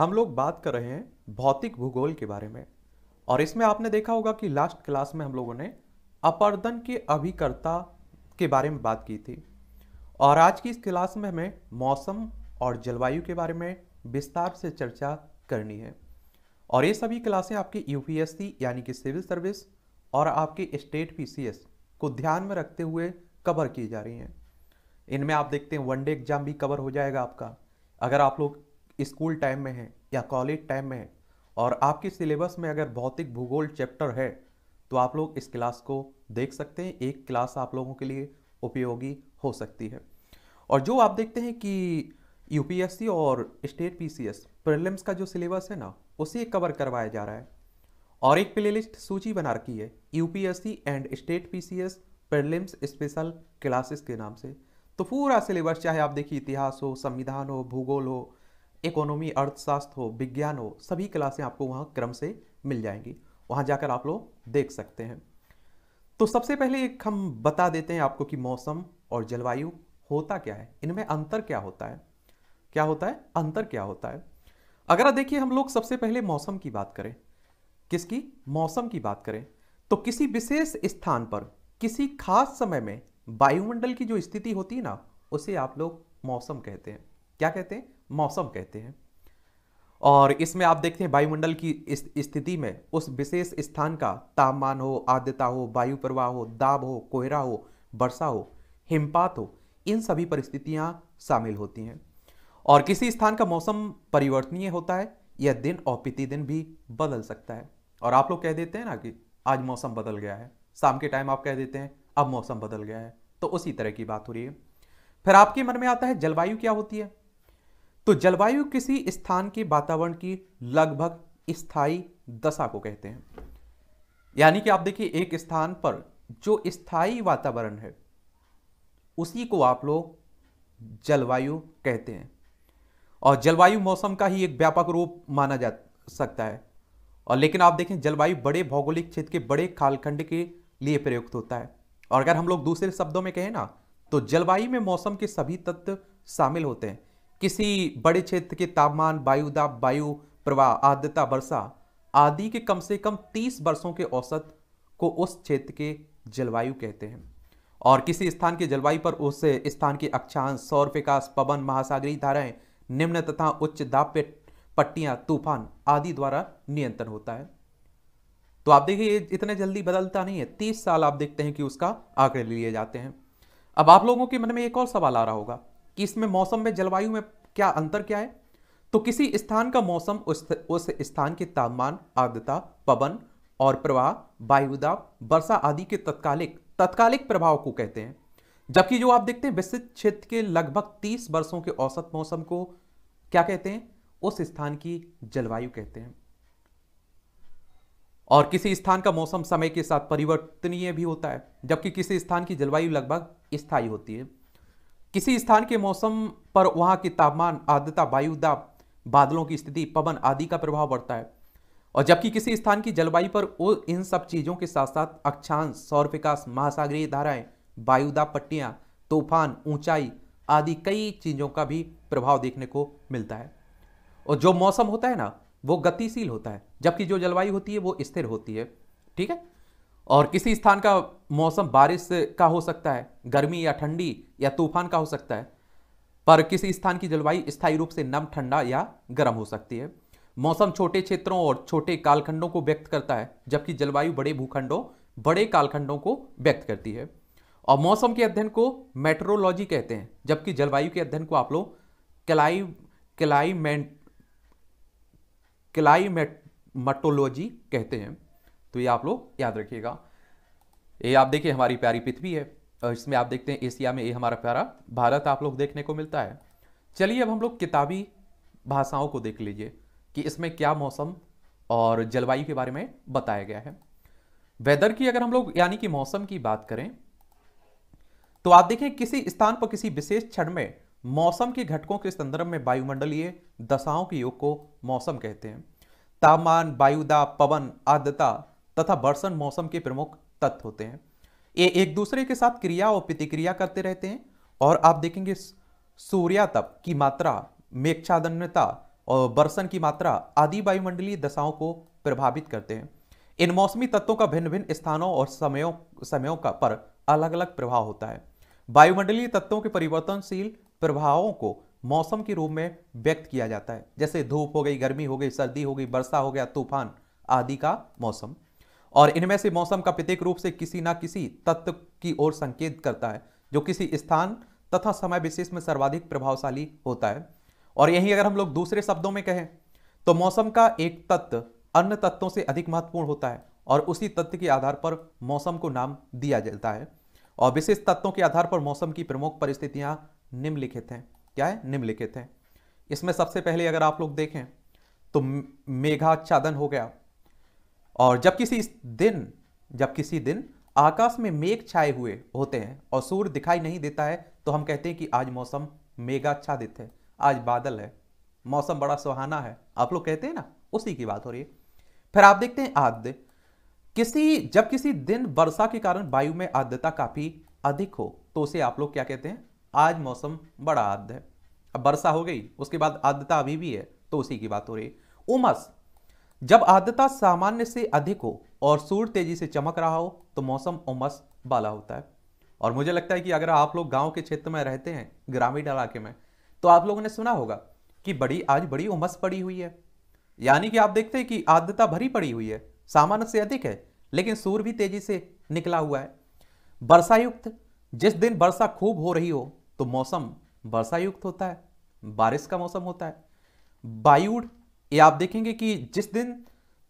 हम लोग बात कर रहे हैं भौतिक भूगोल के बारे में और इसमें आपने देखा होगा कि लास्ट क्लास में हम लोगों ने अपर्दन के अभिकर्ता के बारे में बात की थी और आज की इस क्लास में हमें मौसम और जलवायु के बारे में विस्तार से चर्चा करनी है और ये सभी क्लासें आपकी यूपीएससी यानी कि सिविल सर्विस और आपके स्टेट पीसीएस को ध्यान में रखते हुए कवर की जा रही हैं इनमें आप देखते हैं वनडे एग्जाम भी कवर हो जाएगा आपका अगर आप लोग स्कूल टाइम में है या कॉलेज टाइम में है और आपके सिलेबस में अगर भौतिक भूगोल चैप्टर है तो आप लोग इस क्लास को देख सकते हैं एक क्लास आप लोगों के लिए उपयोगी हो सकती है और जो आप देखते हैं कि यूपीएससी और स्टेट पीसीएस प्रीलिम्स का जो सिलेबस है ना उसे कवर करवाया जा रहा है और एक प्लेलिस्ट सूची बना रखी है UPSC and state PCS prelims special classes के नाम से तो पूरा सिलेबस चाहे आप देखिए इतिहास हो संविधान हो भूगोल हो इकोनॉमी अर्थशास्त्र हो विज्ञान हो सभी क्लासें आपको वहाँ क्रम से मिल जाएंगी वहाँ जाकर आप लोग देख सकते हैं तो सबसे पहले एक हम बता देते हैं आपको कि मौसम और जलवायु होता क्या है इनमें अंतर क्या होता है क्या होता है अंतर क्या होता है अगर देखिए हम लोग सबसे पहले मौसम की बात करें किसकी मौसम की बात करें तो किसी विशेष स्थान पर किसी खास समय में वायुमंडल की जो स्थिति होती है ना उसे आप लोग मौसम कहते हैं क्या कहते हैं मौसम कहते हैं और इसमें आप देखते हैं वायुमंडल की इस स्थिति में उस विशेष स्थान का तापमान हो आद्यता हो वायु प्रवाह हो दाब हो कोहरा हो वर्षा हो हिमपात हो इन सभी परिस्थितियां शामिल होती हैं और किसी स्थान का मौसम परिवर्तनीय होता है यह दिन और प्रतिदिन भी बदल सकता है और आप लोग कह देते हैं ना कि आज मौसम बदल गया है शाम के टाइम आप कह देते हैं अब मौसम बदल गया है तो उसी तरह की बात हो रही है फिर आपके मन में आता है जलवायु क्या होती है तो जलवायु किसी स्थान के वातावरण की लगभग स्थायी दशा को कहते हैं यानी कि आप देखिए एक स्थान पर जो स्थायी वातावरण है उसी को आप लोग जलवायु कहते हैं और जलवायु मौसम का ही एक व्यापक रूप माना जा सकता है और लेकिन आप देखें जलवायु बड़े भौगोलिक क्षेत्र के बड़े कालखंड के लिए प्रयुक्त होता है और अगर हम लोग दूसरे शब्दों में कहें ना तो जलवायु में मौसम के सभी तत्व शामिल होते हैं किसी बड़े क्षेत्र के तापमान वायुदाब वायु प्रवाह आर्द्रता वर्षा आदि के कम से कम तीस वर्षों के औसत को उस क्षेत्र के जलवायु कहते हैं और किसी स्थान के जलवायु पर उस स्थान के अक्षांश सौर विकास पवन महासागरीय धाराएं निम्न तथा उच्च दाब पे पट्टियां तूफान आदि द्वारा नियंत्रण होता है तो आप देखिए इतना जल्दी बदलता नहीं है तीस साल आप देखते हैं कि उसका आंकड़े लिए जाते हैं अब आप लोगों के मन में एक और सवाल आ रहा होगा कि इसमें मौसम में जलवायु में क्या अंतर क्या है तो किसी स्थान का मौसम उस स्थान के तापमान आर्द्रता पवन और प्रवाह वायुदाब वर्षा आदि के तत्कालिक तत्कालिक प्रभाव को कहते हैं जबकि जो आप देखते हैं विस्तृत क्षेत्र के लगभग 30 वर्षों के औसत मौसम को क्या कहते हैं उस स्थान की जलवायु कहते हैं और किसी स्थान का मौसम समय के साथ परिवर्तनीय भी होता है जबकि किसी स्थान की जलवायु लगभग स्थायी होती है किसी स्थान के मौसम पर वहाँ की तापमान आर्द्रता वायु दाब बादलों की स्थिति पवन आदि का प्रभाव पड़ता है और जबकि किसी स्थान की जलवायु पर वो इन सब चीज़ों के साथ साथ अक्षांश सौर विकास महासागरीय धाराएं वायुदाब पट्टियाँ तूफान ऊंचाई आदि कई चीज़ों का भी प्रभाव देखने को मिलता है और जो मौसम होता है ना वो गतिशील होता है जबकि जो जलवायु होती है वो स्थिर होती है ठीक है और किसी स्थान का मौसम बारिश का हो सकता है गर्मी या ठंडी या तूफान का हो सकता है पर किसी स्थान की जलवायु स्थायी रूप से नम ठंडा या गर्म हो सकती है मौसम छोटे क्षेत्रों और छोटे कालखंडों को व्यक्त करता है जबकि जलवायु बड़े भूखंडों बड़े कालखंडों को व्यक्त करती है और मौसम के अध्ययन को मेट्रोलॉजी कहते हैं जबकि जलवायु के अध्ययन को आप लोग क्लाई क्लाइमेट मटोलॉजी कहते हैं तो ये आप लोग याद रखिएगा ये आप देखिए हमारी प्यारी पृथ्वी है और इसमें आप देखते हैं एशिया में ये हमारा प्यारा भारत आप लोग देखने को मिलता है चलिए अब हम लोग किताबी भाषाओं को देख लीजिए कि इसमें क्या मौसम और जलवायु के बारे में बताया गया है वेदर की अगर हम लोग यानी कि मौसम की बात करें तो आप देखें किसी स्थान पर किसी विशेष क्षण में मौसम के घटकों के संदर्भ में वायुमंडलीय दशाओं के योग को मौसम कहते हैं तापमान वायुदा पवन आर्द्रता तथा वर्षण मौसम के प्रमुख तत्व होते हैं ये एक दूसरे के साथ क्रिया और प्रतिक्रिया करते रहते हैं और आप देखेंगे सूर्यातप की मात्रा मेक्षादन्यता और बर्सन की मात्रा आदि वायुमंडलीय दशाओं को प्रभावित करते हैं इन मौसमी तत्वों का भिन्न भिन्न स्थानों और समयों समयों का पर अलग अलग प्रभाव होता है वायुमंडलीय तत्वों के परिवर्तनशील प्रभावों को मौसम के रूप में व्यक्त किया जाता है जैसे धूप हो गई गर्मी हो गई सर्दी हो गई वर्षा हो गया तूफान आदि का मौसम और इनमें से मौसम का प्रत्येक रूप से किसी ना किसी तत्व की ओर संकेत करता है जो किसी स्थान तथा समय विशेष में सर्वाधिक प्रभावशाली होता है और यही अगर हम लोग दूसरे शब्दों में कहें तो मौसम का एक तत्व अन्य तत्वों से अधिक महत्वपूर्ण होता है और उसी तत्व के आधार पर मौसम को नाम दिया जाता है और विशेष तत्वों के आधार पर मौसम की प्रमुख परिस्थितियां निम्नलिखित हैं क्या है निम्नलिखित हैं इसमें सबसे पहले अगर आप लोग देखें तो मेघाच्छादन हो गया और जब किसी दिन जब किसी दिन आकाश में मेघ छाए हुए होते हैं और सूर्य दिखाई नहीं देता है तो हम कहते हैं कि आज मौसम मेघाच्छादित है आज बादल है मौसम बड़ा सुहाना है आप लोग कहते हैं ना उसी की बात हो रही है फिर आप देखते हैं आद्य किसी जब किसी दिन वर्षा के कारण वायु में आद्यता काफी अधिक हो तो उसे आप लोग क्या कहते हैं आज मौसम बड़ा आद्य है अब वर्षा हो गई उसके बाद आद्यता अभी भी है तो उसी की बात हो रही है उमस जब आर्द्रता सामान्य से अधिक हो और सूर्य तेजी से चमक रहा हो तो मौसम उमस वाला होता है और मुझे लगता है कि अगर आप लोग गांव के क्षेत्र में रहते हैं ग्रामीण इलाके में तो आप लोगों ने सुना होगा कि बड़ी आज बड़ी उमस पड़ी हुई है यानी कि आप देखते हैं कि आर्द्रता भरी पड़ी हुई है सामान्य से अधिक है लेकिन सूर्य भी तेजी से निकला हुआ है वर्षायुक्त जिस दिन वर्षा खूब हो रही हो तो मौसम वर्षायुक्त होता है बारिश का मौसम होता है वायुड़ ये आप देखेंगे कि जिस दिन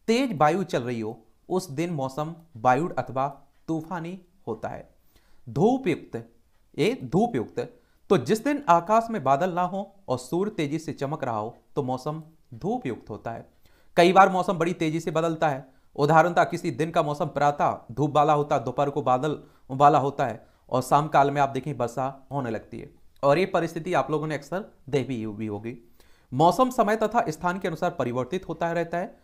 तेज वायु चल रही हो उस दिन मौसम वायु अथवा तूफानी होता है धूपयुक्त ये धूपयुक्त तो जिस दिन आकाश में बादल ना हो और सूर्य तेजी से चमक रहा हो तो मौसम धूपयुक्त होता है कई बार मौसम बड़ी तेजी से बदलता है उदाहरणतः किसी दिन का मौसम प्रातः धूप वाला होता है दोपहर को बादल वाला होता है और शाम काल में आप देखें वर्षा होने लगती है और ये परिस्थिति आप लोगों ने अक्सर देखी हुई होगी मौसम समय तथा स्थान के अनुसार परिवर्तित होता रहता है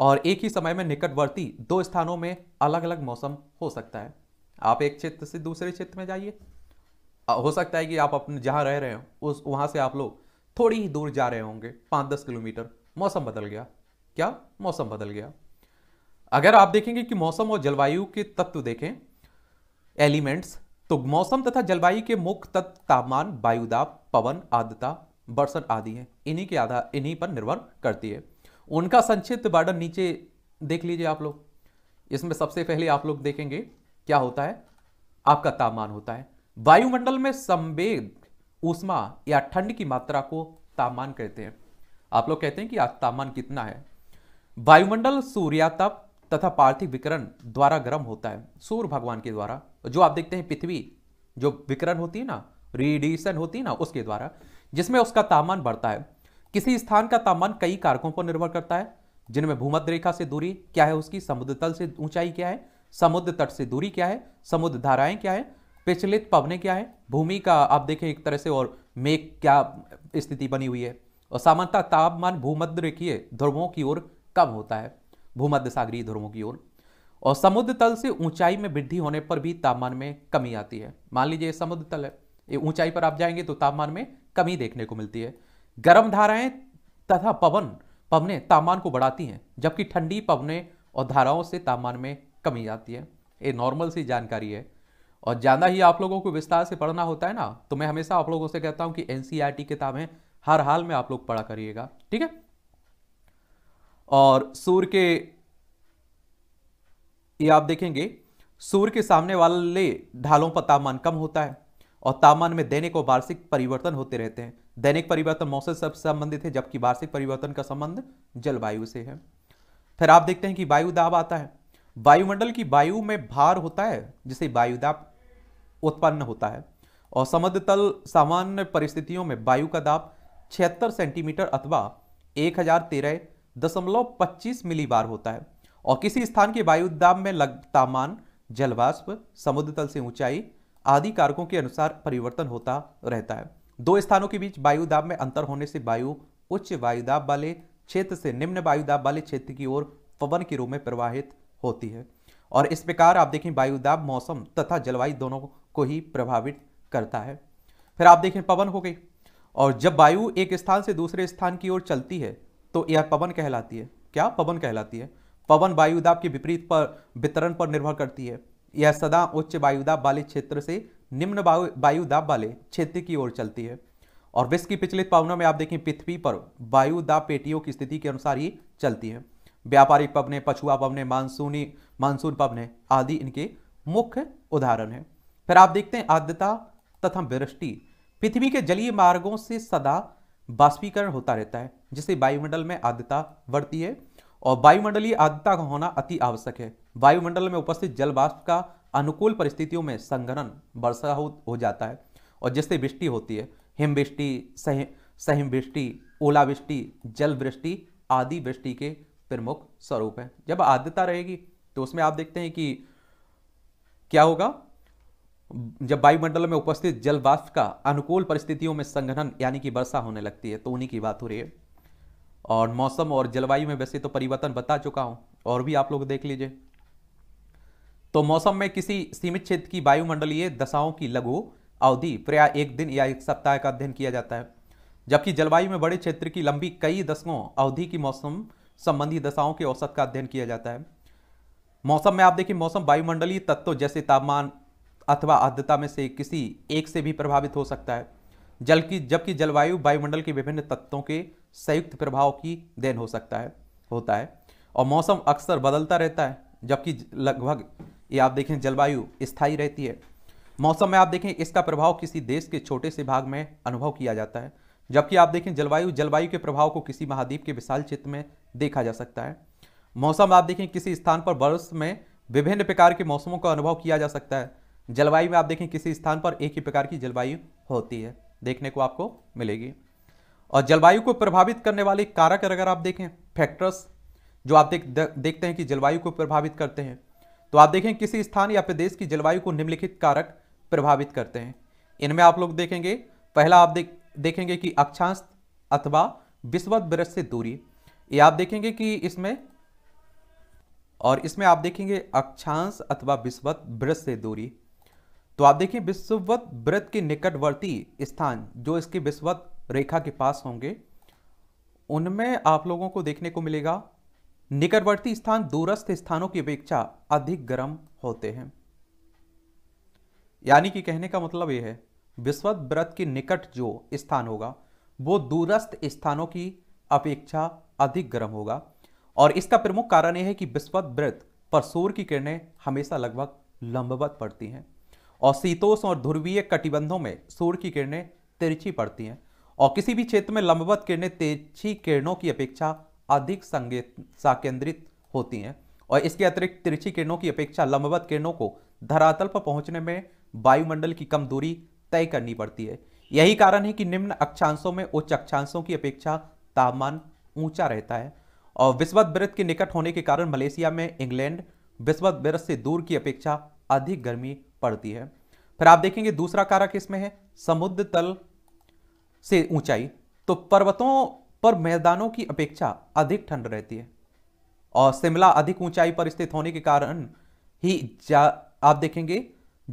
और एक ही समय में निकटवर्ती दो स्थानों में अलग अलग मौसम हो सकता है आप एक क्षेत्र से दूसरे क्षेत्र में जाइए हो सकता है कि आप अपने जहाँ रह रहे हो उस वहाँ से आप लोग थोड़ी ही दूर जा रहे होंगे पाँच दस किलोमीटर मौसम बदल गया क्या मौसम बदल गया अगर आप देखेंगे कि मौसम और जलवायु के तत्व देखें एलिमेंट्स तो मौसम तथा जलवायु के मुख्य तत्व तापमान वायुदाब पवन आर्द्रता बर्सन आदि हैं इन्हीं के आधार इन्हीं पर निर्भर करती है उनका संक्षिप्त बार्डन नीचे देख लीजिए आप लोग इसमें सबसे पहले आप लोग देखेंगे क्या होता है आपका तापमान होता है वायुमंडल में संवेद ऊष्मा या ठंड की मात्रा को तापमान कहते हैं आप लोग कहते हैं कि तापमान कितना है वायुमंडल सूर्याताप तथा पार्थिव विकरण द्वारा गर्म होता है सूर्य भगवान के द्वारा जो आप देखते हैं पृथ्वी जो विकरण होती है ना रेडिएशन होती है ना उसके द्वारा जिसमें उसका तापमान बढ़ता है किसी स्थान का तापमान कई कारकों पर निर्भर करता है जिनमें भूमध्य रेखा से दूरी क्या है उसकी समुद्र तल से ऊंचाई क्या है समुद्र तट से दूरी क्या है समुद्र धाराएं क्या है प्रचलित पवने क्या है भूमि का आप देखें एक तरह से और मेघ क्या स्थिति बनी हुई है और सामान्यतः तापमान भूमध्य रेखीय ध्रुवों की ओर कम होता है भूमध्य सागरीय ध्रुवों की ओर और समुद्र तल से ऊंचाई में वृद्धि होने पर भी तापमान में कमी आती है मान लीजिए समुद्र तल है ऊंचाई पर आप जाएंगे तो तापमान में कमी देखने को मिलती है गर्म धाराएं तथा पवन पवने तापमान को बढ़ाती हैं जबकि ठंडी पवने और धाराओं से तापमान में कमी आती है ये नॉर्मल सी जानकारी है और ज़्यादा ही आप लोगों को विस्तार से पढ़ना होता है ना तो मैं हमेशा आप लोगों से कहता हूं कि एन e किताबें हर हाल में आप लोग पढ़ा करिएगा ठीक है और सूर्य के ये आप देखेंगे सूर्य के सामने वाले ढालों पर तापमान कम होता है और तापमान में दैनिक और वार्षिक परिवर्तन होते रहते हैं दैनिक परिवर्तन मौसम से संबंधित है जबकि वार्षिक परिवर्तन का संबंध जलवायु से है फिर आप देखते हैं कि वायु दाब आता है वायुमंडल की वायु में भार होता है जिसे वायुदाब उत्पन्न होता है और समुद्र तल सामान्य परिस्थितियों में वायु का दाब छिहत्तर सेंटीमीटर अथवा एक हजार तेरह दशमलव पच्चीस बार होता है और किसी स्थान के वायु दाब में लग तापमान जलवाष्प समुद्र तल से ऊंचाई आदि कारकों के अनुसार परिवर्तन होता रहता है दो स्थानों के बीच वायुदाब में अंतर होने से वायु उच्च वायुदाब वाले क्षेत्र से निम्न वायुदाब वाले क्षेत्र की ओर पवन के रूप में प्रवाहित होती है और इस प्रकार आप देखें वायुदाब मौसम तथा जलवायु दोनों को ही प्रभावित करता है फिर आप देखें पवन हो गई और जब वायु एक स्थान से दूसरे स्थान की ओर चलती है तो यह पवन कहलाती है क्या पवन कहलाती है पवन वायुदाब के विपरीत पर वितरण पर निर्भर करती है यह सदा उच्च वायुदाब वाले क्षेत्र से निम्न वायुदाब वाले क्षेत्र की ओर चलती है और विश्व की पिछले पावनों में आप देखें पृथ्वी पर वायुदाब पेटियों की स्थिति के अनुसार ही चलती है व्यापारिक पवने पछुआ पवने मानसूनी मानसून पवने आदि इनके मुख्य उदाहरण हैं फिर आप देखते हैं आद्यता तथा वृष्टि पृथ्वी के जलीय मार्गों से सदा बाष्पीकरण होता रहता है जिससे वायुमंडल में आद्यता बढ़ती है और वायुमंडलीय आद्रता का होना अति आवश्यक है वायुमंडल में उपस्थित जल वाष्प का अनुकूल परिस्थितियों में संघनन वर्षा हो, हो जाता है और जिससे वृष्टि होती है हिमवृष्टि सहिम वृष्टि ओलावृष्टि जलवृष्टि आदि वृष्टि के प्रमुख स्वरूप हैं जब आद्रता रहेगी तो उसमें आप देखते हैं कि क्या होगा जब वायुमंडल में उपस्थित जल वाष्प का अनुकूल परिस्थितियों में संघनन यानी कि वर्षा होने लगती है तो उन्हीं की बात हो रही है और मौसम और जलवायु में वैसे तो परिवर्तन बता चुका हूँ और भी आप लोग देख लीजिए तो मौसम में किसी सीमित क्षेत्र की वायुमंडलीय दशाओं की लघु अवधि प्रया एक दिन या एक सप्ताह का अध्ययन किया जाता है जबकि जलवायु में बड़े क्षेत्र की लंबी कई दशकों अवधि की मौसम संबंधी दशाओं के औसत का अध्ययन किया जाता है मौसम में आप देखिए मौसम वायुमंडलीय तत्वों जैसे तापमान अथवा आर्द्रता में से किसी एक से भी प्रभावित हो सकता है जल की जबकि जलवायु वायुमंडल के विभिन्न तत्वों के संयुक्त प्रभाव की देन हो सकता है होता है और मौसम अक्सर बदलता रहता है जबकि लगभग ये आप देखें जलवायु स्थायी रहती है मौसम में आप देखें इसका प्रभाव किसी देश के छोटे से भाग में अनुभव किया जाता है जबकि आप देखें जलवायु जलवायु के प्रभाव को किसी महाद्वीप के विशाल क्षेत्र में देखा जा सकता है मौसम आप देखें किसी स्थान पर वर्ष में विभिन्न प्रकार के मौसमों का अनुभव किया जा सकता है जलवायु में आप देखें किसी स्थान पर एक ही प्रकार की जलवायु होती है देखने को आपको मिलेगी और जलवायु को प्रभावित करने वाले कारक अगर आप देखें फैक्टर्स जो आप देख देखते हैं कि जलवायु को प्रभावित करते हैं तो आप देखें किसी स्थान या प्रदेश की जलवायु को निम्नलिखित कारक प्रभावित करते हैं इनमें आप लोग देखेंगे पहला आप देख देखेंगे कि अक्षांश अथवा विश्वत ब्रज से दूरी ये आप देखेंगे कि इसमें और इसमें आप देखेंगे अक्षांश अथवा विश्वत ब्रज से दूरी तो आप देखिए विश्ववत व्रत के निकटवर्ती स्थान जो इसके विश्वत रेखा के पास होंगे उनमें आप लोगों को देखने को मिलेगा निकटवर्ती स्थान दूरस्थ स्थानों की अपेक्षा अधिक गर्म होते हैं यानी कि कहने का मतलब यह है विश्व व्रत के निकट जो स्थान होगा वो दूरस्थ स्थानों की अपेक्षा अधिक गर्म होगा और इसका प्रमुख कारण यह है कि विश्व व्रत पर सूर्य की किरणें हमेशा लगभग लंबवत पड़ती हैं और शीतोष और ध्रुवीय कटिबंधों में सूर्य की किरणें तिरछी पड़ती हैं और किसी भी क्षेत्र में लंबवत किरणें तेजी किरणों की अपेक्षा अधिक संकेत साकेंद्रित होती हैं और इसके अतिरिक्त तिरछी किरणों की अपेक्षा लंबवत किरणों को धरातल पर पहुंचने में वायुमंडल की कम दूरी तय करनी पड़ती है यही कारण है कि निम्न अक्षांशों में उच्च अक्षांशों की अपेक्षा तापमान ऊंचा रहता है और विस्वत वृत्त के निकट होने के कारण मलेशिया में इंग्लैंड विस्वत वृत्त से दूर की अपेक्षा अधिक गर्मी पड़ती है फिर आप देखेंगे दूसरा कारक इसमें है समुद्र तल से ऊंचाई तो पर्वतों पर मैदानों की अपेक्षा अधिक ठंड रहती है और शिमला अधिक ऊंचाई पर स्थित होने के कारण ही जा आप देखेंगे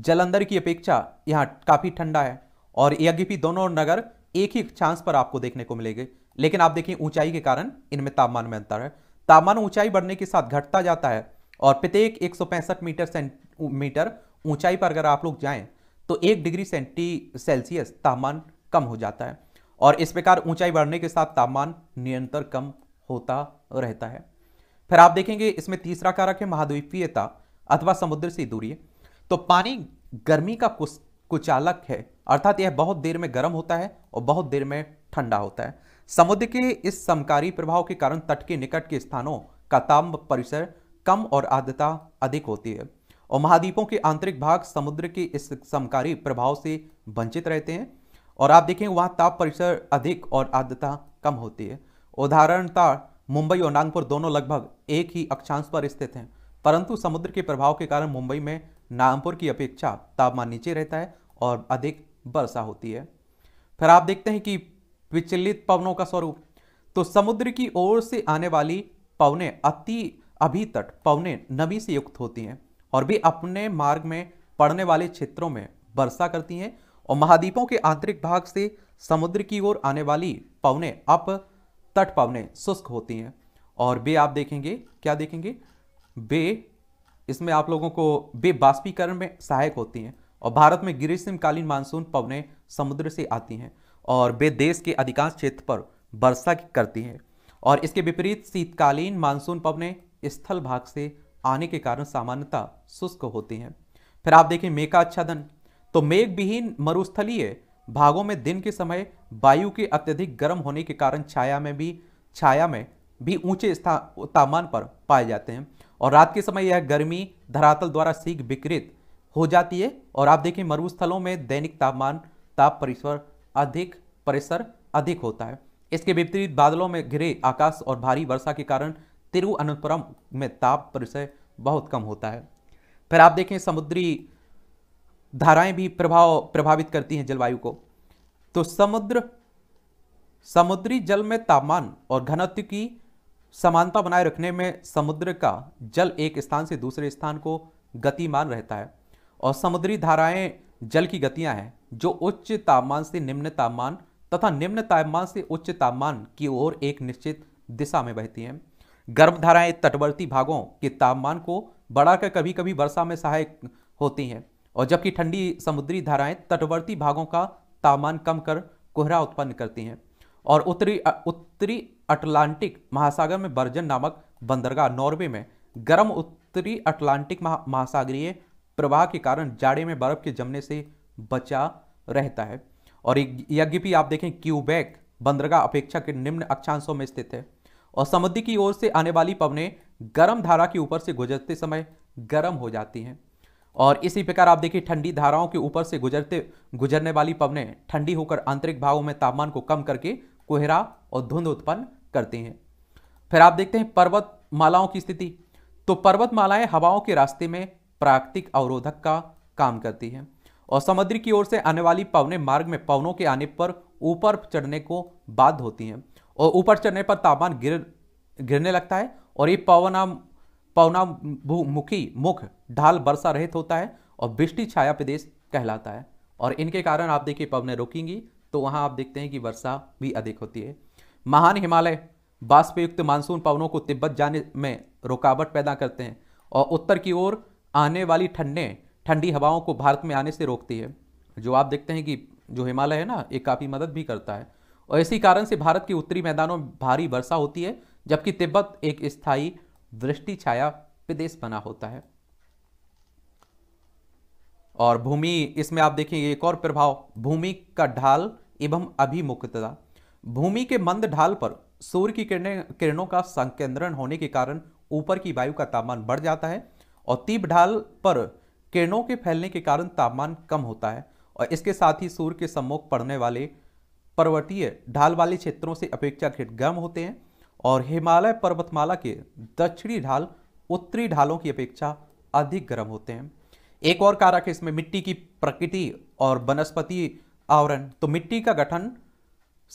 जलंधर की अपेक्षा यहाँ काफ़ी ठंडा है और यज्ञपि दोनों नगर एक ही चांस पर आपको देखने को मिलेंगे लेकिन आप देखिए ऊंचाई के कारण इनमें तापमान में अंतर है तापमान ऊंचाई बढ़ने के साथ घटता जाता है और प्रत्येक एक मीटर सेंट मीटर ऊंचाई पर अगर आप लोग जाएं तो एक डिग्री सेंटी सेल्सियस तापमान कम हो जाता है और इस प्रकार ऊंचाई बढ़ने के साथ तापमान निरंतर कम होता रहता है फिर आप देखेंगे इसमें तीसरा कारक है महाद्वीपीयता अथवा समुद्र से दूरी तो पानी गर्मी का कुछ कुचालक है अर्थात यह बहुत देर में गर्म होता है और बहुत देर में ठंडा होता है समुद्र के इस समकारी प्रभाव के कारण तट के निकट के स्थानों का ताप परिसर कम और आर्द्रता अधिक होती है और महाद्वीपों के आंतरिक भाग समुद्र के इस समकारी प्रभाव से वंचित रहते हैं और आप देखेंगे वहाँ ताप परिसर अधिक और आर्द्रता कम होती है उदाहरणता मुंबई और नागपुर दोनों लगभग एक ही अक्षांश पर स्थित हैं परंतु समुद्र के प्रभाव के कारण मुंबई में नागपुर की अपेक्षा तापमान नीचे रहता है और अधिक वर्षा होती है फिर आप देखते हैं कि विचलित पवनों का स्वरूप तो समुद्र की ओर से आने वाली पवने अति अभी तट पवने नमी से युक्त होती हैं और भी अपने मार्ग में पड़ने वाले क्षेत्रों में वर्षा करती हैं और महाद्वीपों के आंतरिक भाग से समुद्र की ओर आने वाली पवने अप तट पवने शुष्क होती हैं और बे आप देखेंगे क्या देखेंगे बे इसमें आप लोगों को बे बाष्पीकरण में सहायक होती हैं और भारत में ग्रीष्मकालीन मानसून पवने समुद्र से आती हैं और बे देश के अधिकांश क्षेत्र पर वर्षा करती हैं और इसके विपरीत शीतकालीन मानसून पवने स्थल भाग से आने के कारण सामान्यता शुष्क होती हैं फिर आप देखें मेका का आच्छादन तो मेघ विहीन मरुस्थलीय भागों में दिन के समय वायु के अत्यधिक गर्म होने के कारण छाया में भी छाया में भी ऊंचे तापमान पर पाए जाते हैं और रात के समय यह गर्मी धरातल द्वारा सीख विकृत हो जाती है और आप देखें मरुस्थलों में दैनिक तापमान ताप परिसर अधिक परिसर अधिक होता है इसके विपरीत बादलों में घिरे आकाश और भारी वर्षा के कारण तिरुअनंतपुरम में ताप परिसर बहुत कम होता है फिर आप देखें समुद्री धाराएं भी प्रभाव प्रभावित करती हैं जलवायु को तो समुद्र समुद्री जल में तापमान और घनत्व की समानता बनाए रखने में समुद्र का जल एक स्थान से दूसरे स्थान को गतिमान रहता है और समुद्री धाराएं जल की गतियां हैं जो उच्च तापमान से निम्न तापमान तथा निम्न तापमान से उच्च तापमान की ओर एक निश्चित दिशा में बहती हैं गर्म धाराएं तटवर्ती भागों के तापमान को बढ़ाकर कभी कभी वर्षा में सहायक होती हैं और जबकि ठंडी समुद्री धाराएं तटवर्ती भागों का तापमान कम कर कोहरा उत्पन्न करती हैं और उत्तरी उत्तरी अटलांटिक महासागर में बर्जन नामक बंदरगाह नॉर्वे में गर्म उत्तरी अटलांटिक महा, महासागरीय प्रवाह के कारण जाड़े में बर्फ के जमने से बचा रहता है और यज्ञपी आप देखें क्यूबैक बंदरगाह अपेक्षा के निम्न अक्षांशों में स्थित है और समुद्र की ओर से आने वाली पवने गर्म धारा के ऊपर से गुजरते समय गर्म हो जाती हैं और इसी प्रकार आप देखिए ठंडी धाराओं के ऊपर से गुजरते गुजरने वाली पवने ठंडी होकर आंतरिक भागों में तापमान को कम करके कोहरा और धुंध उत्पन्न करते हैं फिर आप देखते हैं पर्वत मालाओं की स्थिति तो पर्वत मालाएं हवाओं के रास्ते में प्राकृतिक अवरोधक का काम करती हैं और समुद्र की ओर से आने वाली पवने मार्ग में पवनों के आने पर ऊपर चढ़ने को बाध्य होती हैं और ऊपर चढ़ने पर तापमान गिर गिरने लगता है और ये पवनाम पवनामुखी मुख ढाल वर्षा रहित होता है और बृष्टि छाया प्रदेश कहलाता है और इनके कारण आप देखिए पवने रोकेंगी तो वहाँ आप देखते हैं कि वर्षा भी अधिक होती है महान हिमालय बाष्पयुक्त मानसून पवनों को तिब्बत जाने में रुकावट पैदा करते हैं और उत्तर की ओर आने वाली ठंडे ठंडी हवाओं को भारत में आने से रोकती है जो आप देखते हैं कि जो हिमालय है ना ये काफ़ी मदद भी करता है और इसी कारण से भारत के उत्तरी मैदानों में भारी वर्षा होती है जबकि तिब्बत एक स्थायी वृष्टि छाया प्रदेश बना होता है और भूमि इसमें आप देखेंगे एक और प्रभाव भूमि का ढाल एवं अभिमुखता भूमि के मंद ढाल पर सूर्य की किरणें किरणों का संकेंद्रण होने के कारण ऊपर की वायु का तापमान बढ़ जाता है और तीव्र ढाल पर किरणों के फैलने के कारण तापमान कम होता है और इसके साथ ही सूर्य के सम्मुख पड़ने वाले पर्वतीय ढाल वाले क्षेत्रों से अपेक्षाकृत गर्म होते हैं और हिमालय पर्वतमाला के दक्षिणी ढाल उत्तरी ढालों की अपेक्षा अधिक गर्म होते हैं एक और कारक है इसमें मिट्टी की प्रकृति और वनस्पति आवरण तो मिट्टी का गठन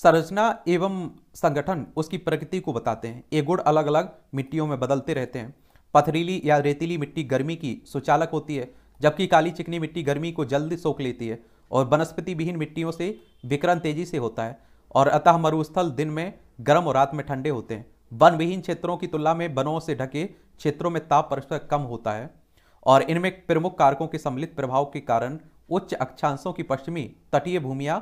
संरचना एवं संगठन उसकी प्रकृति को बताते हैं ये गुण अलग अलग मिट्टियों में बदलते रहते हैं पथरीली या रेतीली मिट्टी गर्मी की सुचालक होती है जबकि काली चिकनी मिट्टी गर्मी को जल्दी सोख लेती है और वनस्पति विहीन मिट्टियों से विकरण तेजी से होता है और अतः मरुस्थल दिन में गर्म और रात में ठंडे होते हैं वन विहीन क्षेत्रों की तुलना में वनों से ढके क्षेत्रों में ताप परस्पर कम होता है और इनमें प्रमुख कारकों के सम्मिलित प्रभाव के कारण उच्च अक्षांशों की पश्चिमी तटीय भूमिया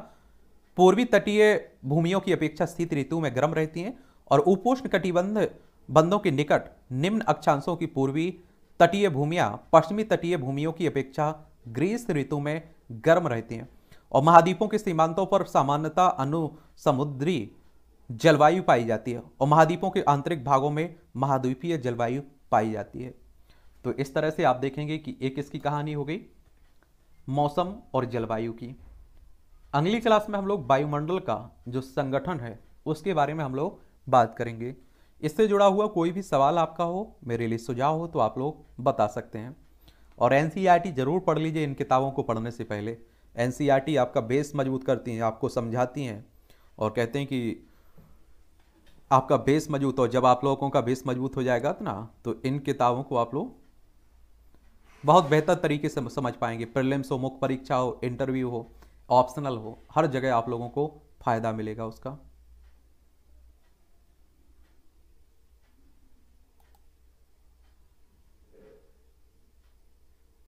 पूर्वी तटीय भूमियों की अपेक्षा स्थित ऋतु में गर्म रहती हैं और उपोष्ण कटिबंध बंधों के निकट निम्न अक्षांशों की पूर्वी तटीय भूमिया पश्चिमी तटीय भूमियों की अपेक्षा ग्रीष्म ऋतु में गर्म रहती हैं और महाद्वीपों के सीमांतों पर सामान्यतः अनुसमुद्री जलवायु पाई जाती है और महाद्वीपों के आंतरिक भागों में महाद्वीपीय जलवायु पाई जाती है तो इस तरह से आप देखेंगे कि एक इसकी कहानी हो गई मौसम और जलवायु की अगली क्लास में हम लोग वायुमंडल का जो संगठन है उसके बारे में हम लोग बात करेंगे इससे जुड़ा हुआ कोई भी सवाल आपका हो मेरे लिए सुझाव हो तो आप लोग बता सकते हैं और एन e ज़रूर पढ़ लीजिए इन किताबों को पढ़ने से पहले एन e आपका बेस मजबूत करती हैं आपको समझाती हैं और कहते हैं कि आपका बेस मजबूत हो जब आप लोगों का बेस मजबूत हो जाएगा तो ना तो इन किताबों को आप लोग बहुत बेहतर तरीके से समझ पाएंगे प्रिलिम्स हो मुख्य परीक्षा हो इंटरव्यू हो ऑप्शनल हो हर जगह आप लोगों को फ़ायदा मिलेगा उसका